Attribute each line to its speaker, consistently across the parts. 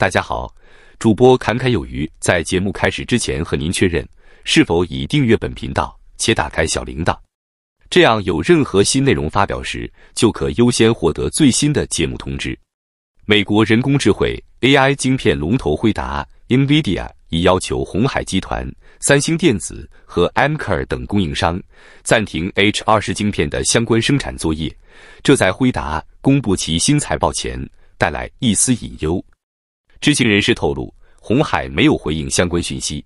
Speaker 1: 大家好，主播侃侃有余。在节目开始之前，和您确认是否已订阅本频道且打开小铃铛，这样有任何新内容发表时，就可优先获得最新的节目通知。美国人工智能 AI 晶片龙头辉达 （NVIDIA） 已要求红海集团、三星电子和 Amkor 等供应商暂停 H 二十晶片的相关生产作业，这在辉达公布其新财报前带来一丝隐忧。知情人士透露，红海没有回应相关讯息。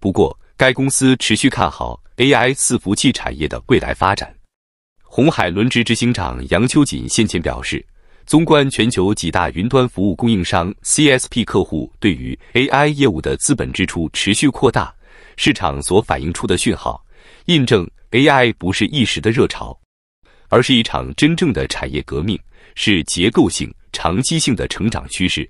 Speaker 1: 不过，该公司持续看好 AI 伺服器产业的未来发展。红海轮值执行长杨秋锦先前表示，纵观全球几大云端服务供应商 （CSP） 客户对于 AI 业务的资本支出持续扩大，市场所反映出的讯号，印证 AI 不是一时的热潮，而是一场真正的产业革命，是结构性。长期性的成长趋势，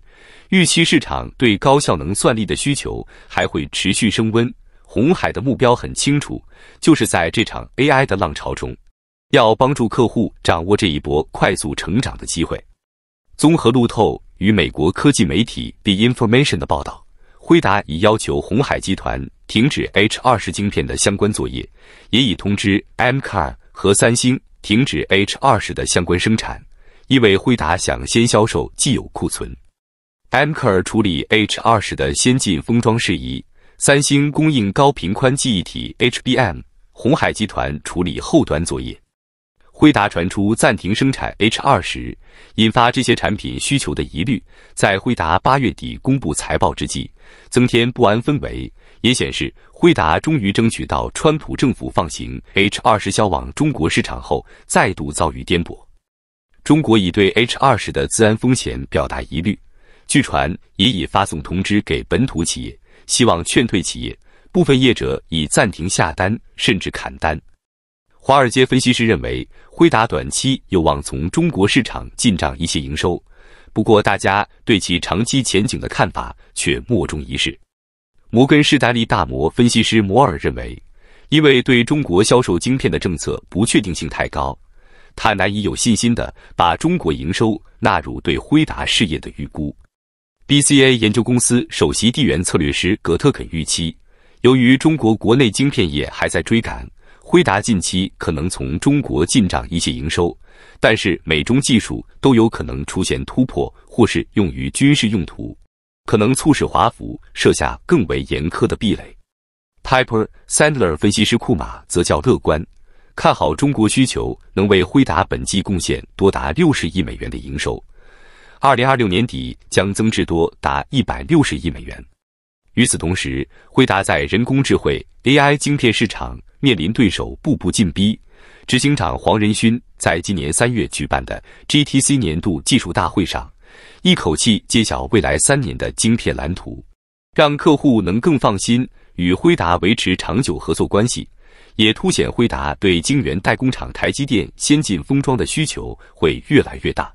Speaker 1: 预期市场对高效能算力的需求还会持续升温。红海的目标很清楚，就是在这场 AI 的浪潮中，要帮助客户掌握这一波快速成长的机会。综合路透与美国科技媒体 B Information 的报道，辉达已要求红海集团停止 H20 晶片的相关作业，也已通知 m c a r 和三星停止 H20 的相关生产。因为辉达想先销售既有库存，k e 尔处理 H20 的先进封装事宜，三星供应高频宽记忆体 HBM，红海集团处理后端作业。辉达传出暂停生产 H20，引发这些产品需求的疑虑。在辉达八月底公布财报之际，增添不安氛围，也显示辉达终于争取到川普政府放行 H20 销往中国市场后，再度遭遇颠簸。中国已对 H 二十的自然风险表达疑虑，据传也已发送通知给本土企业，希望劝退企业。部分业者已暂停下单，甚至砍单。华尔街分析师认为，辉达短期有望从中国市场进账一些营收，不过大家对其长期前景的看法却莫衷一是。摩根士丹利大摩分析师摩尔认为，因为对中国销售晶片的政策不确定性太高。他难以有信心地把中国营收纳入对辉达事业的预估。B C A 研究公司首席地缘策略师格特肯预期，由于中国国内晶片业还在追赶，辉达近期可能从中国进账一些营收。但是美中技术都有可能出现突破，或是用于军事用途，可能促使华府设下更为严苛的壁垒。Piper Sandler 分析师库马则较乐观。看好中国需求，能为辉达本季贡献多达六十亿美元的营收，二零二六年底将增至多达一百六十亿美元。与此同时，辉达在人工智慧 AI 晶片市场面临对手步步进逼。执行长黄仁勋在今年三月举办的 GTC 年度技术大会上，一口气揭晓未来三年的晶片蓝图，让客户能更放心与辉达维持长久合作关系。也凸显辉达对晶圆代工厂台积电先进封装的需求会越来越大。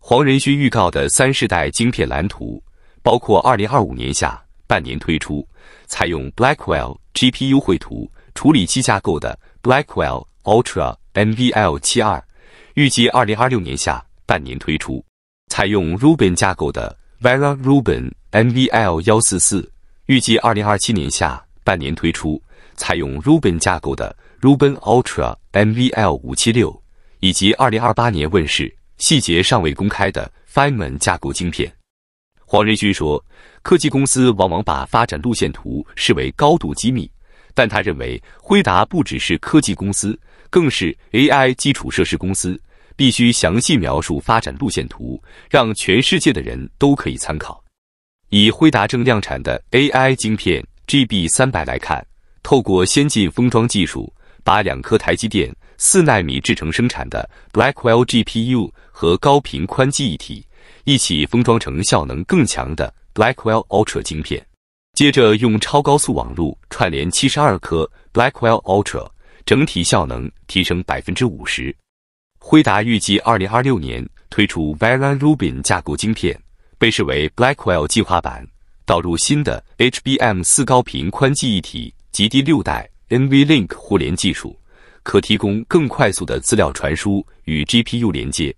Speaker 1: 黄仁勋预告的三世代晶片蓝图，包括二零二五年下半年推出采用 Blackwell GPU 绘图处理器架构的 Blackwell Ultra NVL 七二，预计二零二六年下半年推出采用 Ruben 架构的 Vera Ruben NVL 幺四四，预计二零二七年下半年推出。采用 Ruben 架构的 Ruben Ultra MVL 五七六，以及二零二八年问世、细节尚未公开的 f y n m a n 架构晶片。黄仁勋说，科技公司往往把发展路线图视为高度机密，但他认为辉达不只是科技公司，更是 AI 基础设施公司，必须详细描述发展路线图，让全世界的人都可以参考。以辉达正量产的 AI 晶片 GB 三百来看。透过先进封装技术，把两颗台积电四纳米制成生产的 Blackwell GPU 和高频宽记忆体一起封装成效能更强的 Blackwell Ultra 晶片，接着用超高速网路串联七十二颗 Blackwell Ultra，整体效能提升百分之五十。辉达预计二零二六年推出 Verla Rubin 架构晶片，被视为 Blackwell 计划版，导入新的 HBM 四高频宽记忆体。及第六代 NV Link 联技术，可提供更快速的资料传输与 GPU 连接。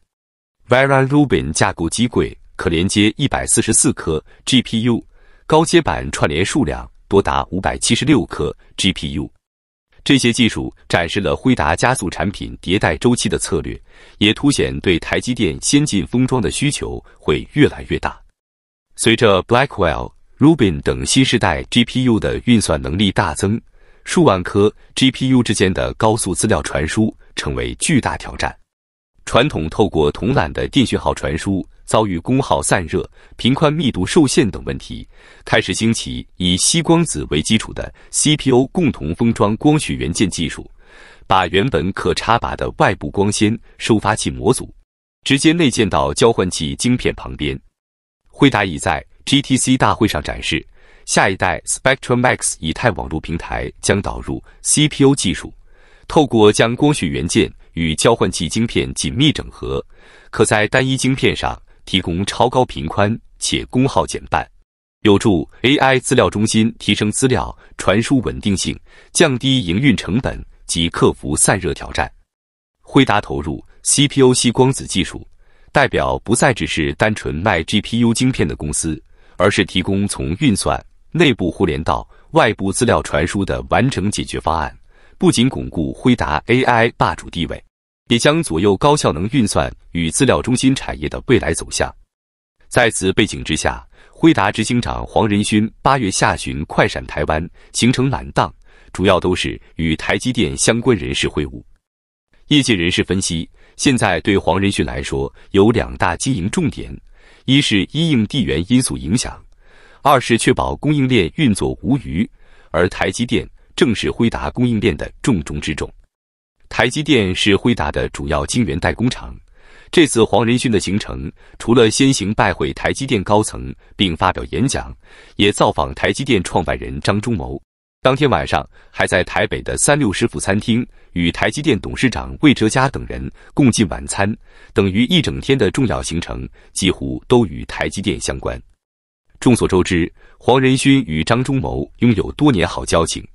Speaker 1: Vera Rubin 架构机柜可连接一百四十四颗 GPU，高阶版串联数量多达五百七十六颗 GPU。这些技术展示了辉达加速产品迭代周期的策略，也凸显对台积电先进封装的需求会越来越大。随着 Blackwell。Rubin 等新时代 GPU 的运算能力大增，数万颗 GPU 之间的高速资料传输成为巨大挑战。传统透过铜缆的电讯号传输，遭遇功耗、散热、频宽密度受限等问题，开始兴起以吸光子为基础的 CPU 共同封装光学元件技术，把原本可插拔的外部光纤收发器模组，直接内建到交换器晶片旁边。惠达已在。GTC 大会上展示，下一代 s p e c t r u Max 以太网络平台将导入 CPU 技术，透过将光学元件与交换器晶片紧密整合，可在单一晶片上提供超高频宽且功耗减半，有助 AI 资料中心提升资料传输稳定性，降低营运成本及克服散热挑战。辉达投入 CPU 系光子技术，代表不再只是单纯卖 GPU 晶片的公司。而是提供从运算内部互联到外部资料传输的完整解决方案，不仅巩固辉达 AI 霸主地位，也将左右高效能运算与资料中心产业的未来走向。在此背景之下，辉达执行长黄仁勋八月下旬快闪台湾，行程满档，主要都是与台积电相关人士会晤。业界人士分析，现在对黄仁勋来说有两大经营重点。一是因应地缘因素影响，二是确保供应链运作无虞，而台积电正是辉达供应链的重中之重。台积电是辉达的主要晶圆代工厂。这次黄仁勋的行程，除了先行拜会台积电高层并发表演讲，也造访台积电创办人张忠谋。当天晚上还在台北的三六师傅餐厅与台积电董事长魏哲嘉等人共进晚餐，等于一整天的重要行程几乎都与台积电相关。众所周知，黄仁勋与张忠谋拥有多年好交情。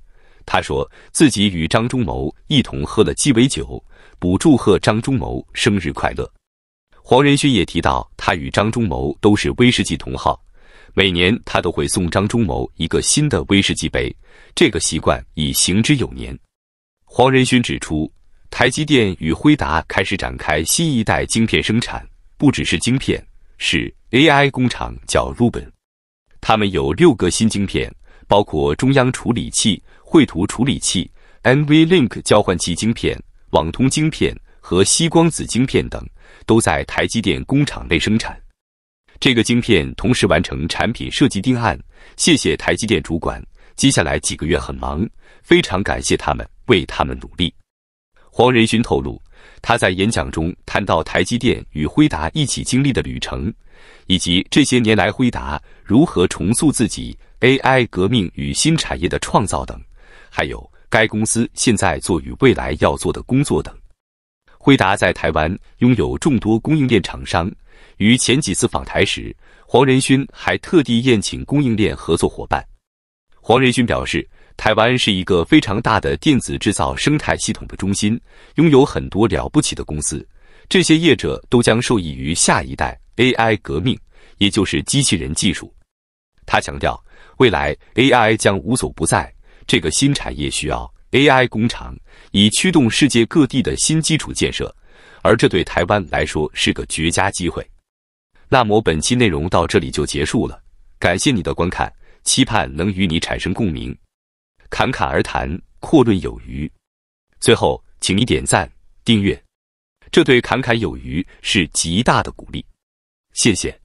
Speaker 1: 他说自己与张忠谋一同喝了鸡尾酒，补祝贺张忠谋生日快乐。黄仁勋也提到他与张忠谋都是威士忌同好。每年他都会送张忠谋一个新的威士忌杯，这个习惯已行之有年。黄仁勋指出，台积电与辉达开始展开新一代晶片生产，不只是晶片，是 AI 工厂。叫 Ruben，他们有六个新晶片，包括中央处理器、绘图处理器、NV Link 交换器晶片、网通晶片和吸光子晶片等，都在台积电工厂内生产。这个晶片同时完成产品设计定案。谢谢台积电主管，接下来几个月很忙，非常感谢他们为他们努力。黄仁勋透露，他在演讲中谈到台积电与辉达一起经历的旅程，以及这些年来辉达如何重塑自己、AI 革命与新产业的创造等，还有该公司现在做与未来要做的工作等。辉达在台湾拥有众多供应链厂商。于前几次访台时，黄仁勋还特地宴请供应链合作伙伴。黄仁勋表示，台湾是一个非常大的电子制造生态系统的中心，拥有很多了不起的公司，这些业者都将受益于下一代 AI 革命，也就是机器人技术。他强调，未来 AI 将无所不在，这个新产业需要 AI 工厂，以驱动世界各地的新基础建设。而这对台湾来说是个绝佳机会。那么本期内容到这里就结束了，感谢你的观看，期盼能与你产生共鸣。侃侃而谈，阔论有余。最后，请你点赞、订阅，这对侃侃有余是极大的鼓励。谢谢。